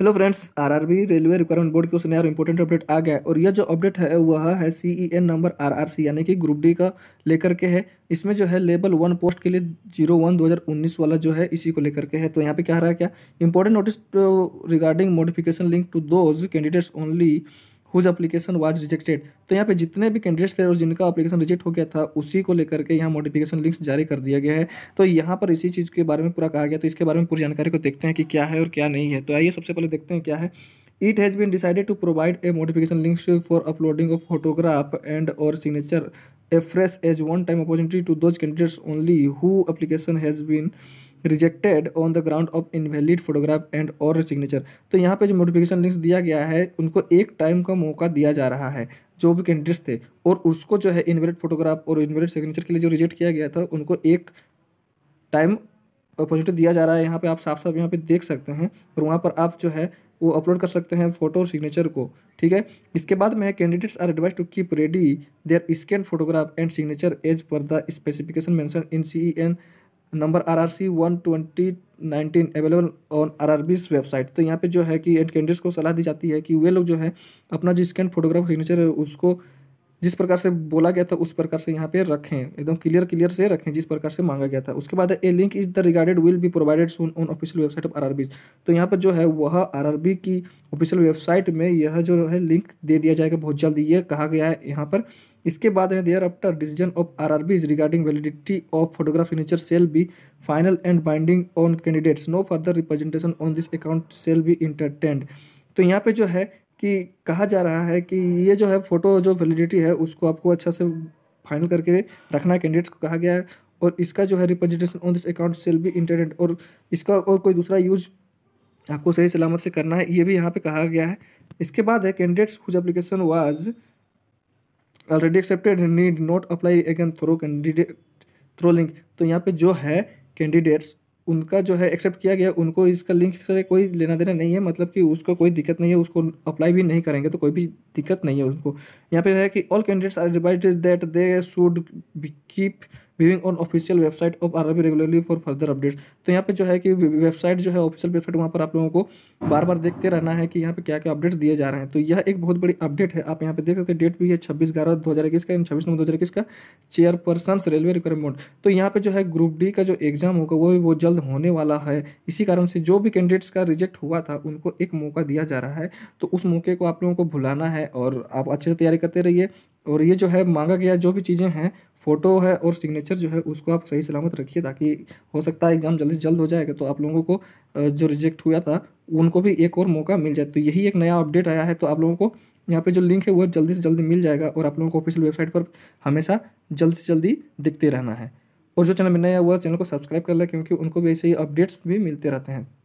hello friends RRB railway requirement board की उसने यार इंपॉर्टेंट अपडेट आ गया है और यह जो अपडेट है वह है CEN N number R R C यानी कि ग्रुप डी का लेकर के है इसमें जो है लेवल वन पोस्ट के लिए जीरो वन दो हज़ार उन्नीस वाला जो है इसी को लेकर के है तो यहाँ पे क्या रहा है क्या important notice regarding modification link to those candidates only whose application was rejected तो यहाँ पे जितने भी कैंडिडेट्स थे और जिनका एप्लीकेशन रिजेक्ट हो गया था उसी को लेकर के यहाँ मोटिफिकेशन लिंक्स जारी कर दिया गया है तो यहाँ पर इसी चीज़ के बारे में पूरा कहा गया तो इसके बारे में पूरी जानकारी को देखते हैं कि क्या है और क्या नहीं है तो आइए सबसे पहले देखते हैं क्या है it has been decided to provide a modification links for uploading of photograph and और signature afresh as one time opportunity to those candidates only who application has been rejected on the ground of invalid photograph and और signature तो यहाँ पे जो notification links दिया गया है उनको एक टाइम का मौका दिया जा रहा है जो भी कैंडिडेट्स थे और उसको जो है इनवैलिड फोटोग्राफ और इनवैलिड सिग्नेचर के लिए जो रिजेक्ट किया गया था उनको एक टाइम अपॉर्चुनिटी दिया जा रहा है यहाँ पर आप साफ साफ यहाँ पर देख सकते हैं और वहाँ पर आप जो है वो अपलोड कर सकते हैं फोटो और सिग्नेचर को ठीक है इसके बाद में candidates are advise to keep ready their scan photograph and signature as per the specification mention in C N number R R C one twenty nineteen available on R R Bs website तो यहाँ पे जो है कि and candidates को सलाह दी जाती है कि वे लोग जो है अपना जो स्कैन फोटोग्राफ सिग्नेचर है उसको जिस प्रकार से बोला गया था उस प्रकार से यहाँ पे रखें एकदम क्लियर क्लियर से रखें जिस प्रकार से मांगा गया था उसके बाद a link is the regarded will be provided soon on official website of R तो यहाँ पर जो है वह आर की ऑफिशियल वेबसाइट में यह जो है लिंक दे दिया जाएगा बहुत जल्द ये कहा गया है यहाँ पर इसके बाद है thereafter decision of R R Bs regarding validity of photograph signature shall be final and binding on candidates no further representation on this account shall be entertained तो यहाँ पे जो है कि कहा जा रहा है कि ये जो है फ़ोटो जो वैलिडिटी है उसको आपको अच्छा से फाइनल करके रखना है कैंडिडेट्स को कहा गया है और इसका जो है representation on this account shall भी इंटरनेट और इसका और कोई दूसरा यूज आपको सही सलामत से करना है ये भी यहाँ पे कहा गया है इसके बाद है candidates whose application was already accepted need not apply again through candidate through link तो यहाँ पे जो है कैंडिडेट्स उनका जो है एक्सेप्ट किया गया उनको इसका लिंक से कोई लेना देना नहीं है मतलब कि उसको कोई दिक्कत नहीं है उसको अप्लाई भी नहीं करेंगे तो कोई भी दिक्कत नहीं है उनको यहाँ पे है कि all candidates are advise that they should keep viewing on official website of R regularly for further updates तो यहाँ पे जो है कि वेबसाइट जो है ऑफिशियल वेबसाइट वहाँ पर आप लोगों को बार बार देखते रहना है कि यहाँ पे क्या क्या अपडेट्स दिए जा रहे हैं तो यह एक बहुत बड़ी अपडेट है आप यहाँ पे देख सकते हैं डेट भी है छब्बीस ग्यारह दो हज़ार इक्कीस का एंड छब्बीस नौ दो हज़ार इक्कीस का चेयरपर्सन रेलवे रिक्वायरमेंट तो यहाँ पे जो है ग्रुप डी का जो एग्जाम होगा वो भी वो जल्द होने वाला है इसी कारण से जो भी कैंडिडेट्स का रिजेक्ट हुआ था उनको एक मौका दिया जा रहा है तो उस मौके को आप लोगों को भुलाना है और आप अच्छे से तैयारी करते रहिए और ये जो है मांगा गया जो भी चीज़ें हैं फ़ोटो है और सिग्नेचर जो है उसको आप सही सलामत रखिए ताकि हो सकता है एग्ज़ाम जल्दी से जल्द हो जाएगा तो आप लोगों को जो रिजेक्ट हुआ था उनको भी एक और मौका मिल जाए तो यही एक नया अपडेट आया है तो आप लोगों को यहाँ पे जो लिंक है वो जल्दी से जल्दी मिल जाएगा और आप लोगों को ऑफिशियल वेबसाइट पर हमेशा जल्द से जल्दी दिखते रहना है और जो चैनल में नया हुआ चैनल को सब्सक्राइब कर लें क्योंकि उनको भी ऐसे ही अपडेट्स भी मिलते रहते हैं